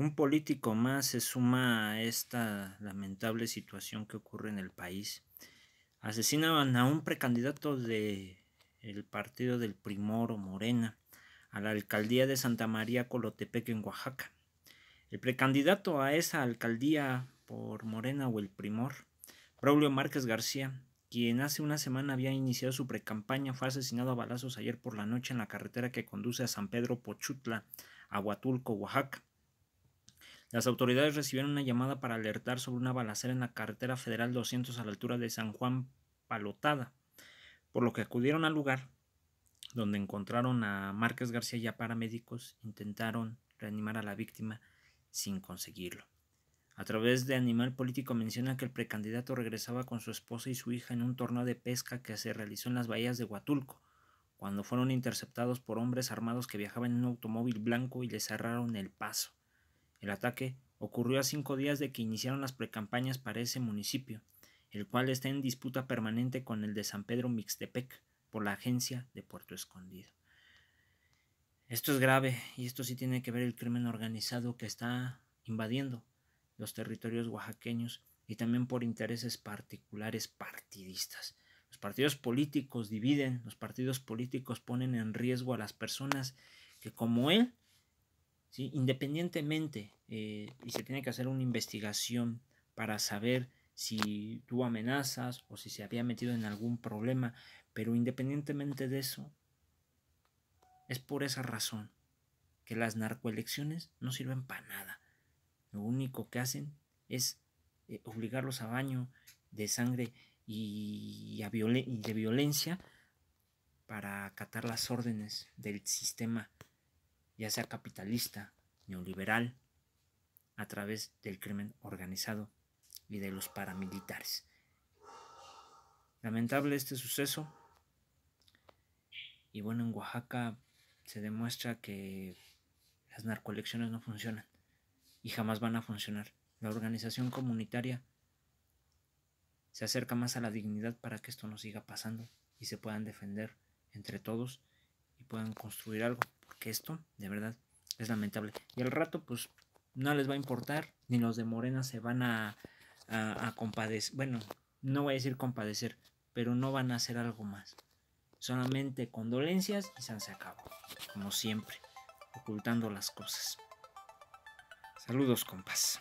Un político más se suma a esta lamentable situación que ocurre en el país. Asesinaban a un precandidato del el partido del Primor o Morena a la alcaldía de Santa María Colotepec en Oaxaca. El precandidato a esa alcaldía por Morena o el Primor, Braulio Márquez García, quien hace una semana había iniciado su precampaña, fue asesinado a balazos ayer por la noche en la carretera que conduce a San Pedro Pochutla, Aguatulco, Oaxaca. Las autoridades recibieron una llamada para alertar sobre una balacera en la carretera federal 200 a la altura de San Juan Palotada, por lo que acudieron al lugar, donde encontraron a Márquez García y a paramédicos, intentaron reanimar a la víctima sin conseguirlo. A través de Animal Político menciona que el precandidato regresaba con su esposa y su hija en un torneo de pesca que se realizó en las bahías de Huatulco, cuando fueron interceptados por hombres armados que viajaban en un automóvil blanco y les cerraron el paso. El ataque ocurrió a cinco días de que iniciaron las precampañas para ese municipio, el cual está en disputa permanente con el de San Pedro Mixtepec por la agencia de Puerto Escondido. Esto es grave y esto sí tiene que ver el crimen organizado que está invadiendo los territorios oaxaqueños y también por intereses particulares partidistas. Los partidos políticos dividen, los partidos políticos ponen en riesgo a las personas que como él Independientemente, eh, y se tiene que hacer una investigación para saber si tuvo amenazas o si se había metido en algún problema, pero independientemente de eso, es por esa razón que las narcoelecciones no sirven para nada. Lo único que hacen es eh, obligarlos a baño de sangre y, y de violencia para acatar las órdenes del sistema ya sea capitalista, neoliberal, a través del crimen organizado y de los paramilitares. Lamentable este suceso. Y bueno, en Oaxaca se demuestra que las narcolecciones no funcionan y jamás van a funcionar. La organización comunitaria se acerca más a la dignidad para que esto no siga pasando y se puedan defender entre todos y puedan construir algo. Que esto, de verdad, es lamentable. Y al rato, pues, no les va a importar, ni los de Morena se van a, compadecer. Bueno, no voy a decir compadecer, pero no van a hacer algo más. Solamente condolencias y se acabó. Como siempre, ocultando las cosas. Saludos, compas.